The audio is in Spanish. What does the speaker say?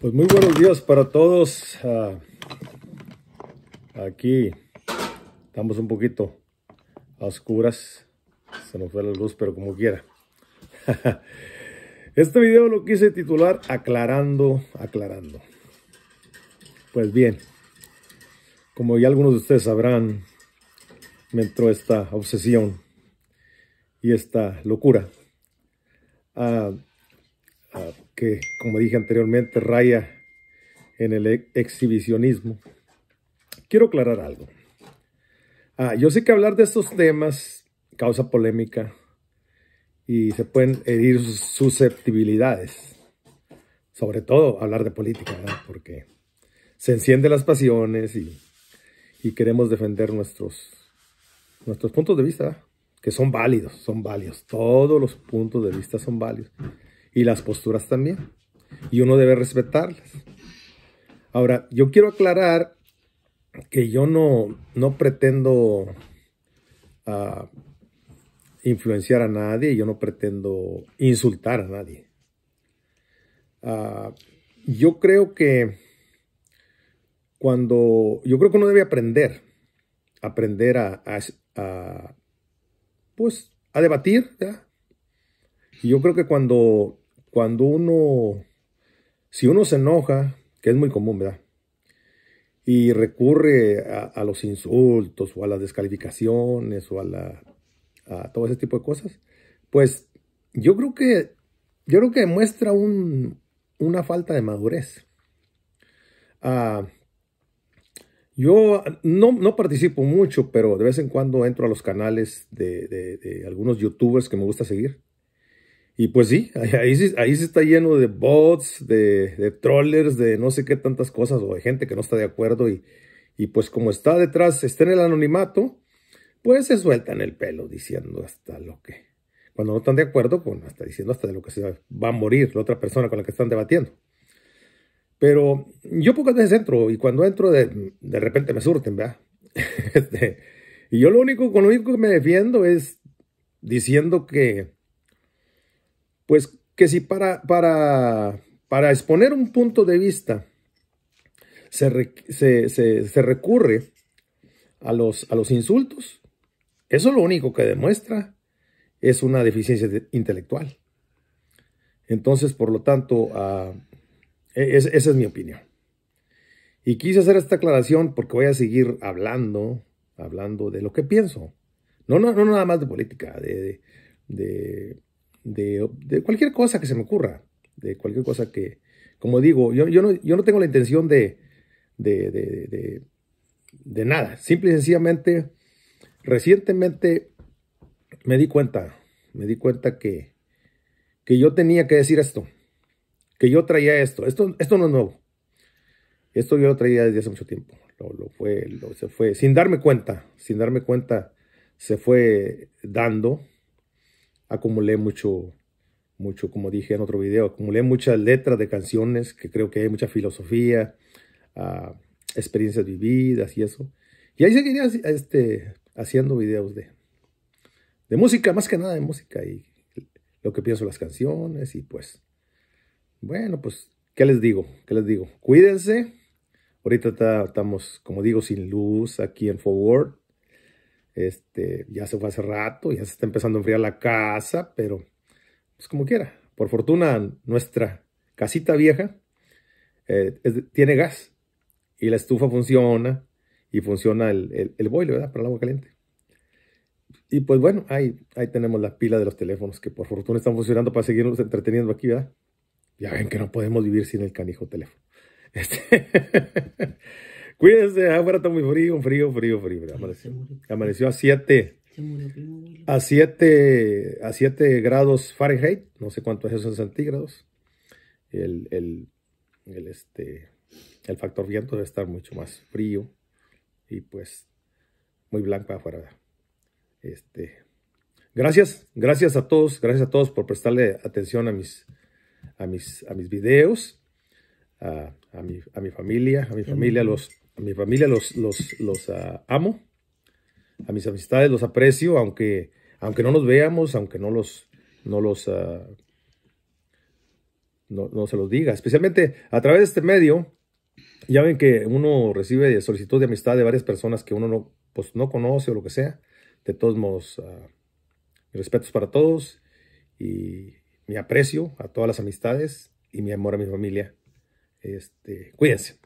Pues muy buenos días para todos. Ah, aquí estamos un poquito a oscuras. Se nos fue la luz, pero como quiera. este video lo quise titular Aclarando, aclarando. Pues bien, como ya algunos de ustedes sabrán, me entró esta obsesión y esta locura. Ah, que, como dije anteriormente, raya en el exhibicionismo. Quiero aclarar algo. Ah, yo sé que hablar de estos temas causa polémica y se pueden herir susceptibilidades. Sobre todo hablar de política, porque se encienden las pasiones y, y queremos defender nuestros, nuestros puntos de vista, que son válidos, son válidos. Todos los puntos de vista son válidos y las posturas también. Y uno debe respetarlas. Ahora, yo quiero aclarar que yo no, no pretendo ah, influenciar a nadie, yo no pretendo insultar a nadie. Ah, yo creo que cuando, yo creo que uno debe aprender, aprender a, pues, a debatir, Y yo creo que cuando cuando uno, si uno se enoja, que es muy común, ¿verdad? Y recurre a, los insultos o a las descalificaciones o a, todo ese tipo de cosas, pues yo creo que, yo creo que muestra una falta de madurez. Ah, yo no, participo mucho, pero de vez en cuando entro a los canales de algunos youtubers que me gusta seguir. Y pues sí, ahí, ahí, se está lleno de bots, de, de, trollers, de no sé qué tantas cosas, o de gente que no está de acuerdo. Y, y pues como está detrás, está en el anonimato, pues se sueltan el pelo diciendo hasta lo que... Cuando no están de acuerdo, pues hasta diciendo hasta de lo que se va a morir la otra persona con la que están debatiendo. Pero yo pocas veces entro, y cuando entro de, de repente me surten, ¿verdad? Este, y yo lo único, con lo único que me defiendo es diciendo que pues que si para, para, para exponer un punto de vista se, recurre a los, a los insultos, eso lo único que demuestra es una deficiencia intelectual. Entonces, por lo tanto, ah, e, esa es mi opinión. Y quise hacer esta aclaración porque voy a seguir hablando, hablando de lo que pienso. No, no, no nada más de política, de, de, cualquier cosa que se me ocurra, de cualquier cosa que, como digo, yo, yo, no, yo no, tengo la intención de, de, de, nada. Simple y sencillamente, recientemente me di cuenta, me di cuenta que, que yo tenía que decir esto, que yo traía esto. Esto, esto no es nuevo. Esto yo lo traía desde hace mucho tiempo. Lo, lo fue, lo, se fue, sin darme cuenta, sin darme cuenta, se fue dando acumulé mucho, mucho, como dije en otro video, acumulé muchas letras de canciones que creo que hay mucha filosofía, ah, experiencias vividas y eso. Y ahí seguiría este, haciendo videos de, de música, más que nada de música y lo que pienso las canciones y pues, bueno, pues, ¿qué les digo? ¿Qué les digo? Cuídense. Ahorita estamos, como digo, sin luz aquí en Forward. Este, ya se fue hace rato, ya se está empezando a enfriar la casa, pero pues como quiera. Por fortuna, nuestra casita vieja eh, tiene gas y la estufa funciona y funciona el, el, boiler, ¿verdad? Para el agua caliente. Y pues bueno, ahí, ahí tenemos la pila de los teléfonos que por fortuna están funcionando para seguirnos entreteniendo aquí, ¿verdad? Ya ven que no podemos vivir sin el canijo teléfono. Este, Cuídense, afuera ah, está muy frío, frío, frío, frío. Amaneció, a 7. A 7 a 7 grados Fahrenheit, no sé cuánto es eso en centígrados. El, este, el factor viento debe estar mucho más frío y pues muy blanco afuera. Este, gracias, gracias a todos, gracias a todos por prestarle atención a mis, a mis, a mis videos, a, a, mi, a mi familia, a mi familia, los a mi familia los, los, ah, amo. A mis amistades los aprecio, aunque, aunque no los veamos, aunque no los, no los, ah, no, se los diga. Especialmente a través de este medio, ya ven que uno recibe solicitud de amistad de varias personas que uno no, pues, no conoce o lo que sea. De todos modos, ah, respetos para todos y mi aprecio a todas las amistades y mi amor a mi familia. Este, cuídense.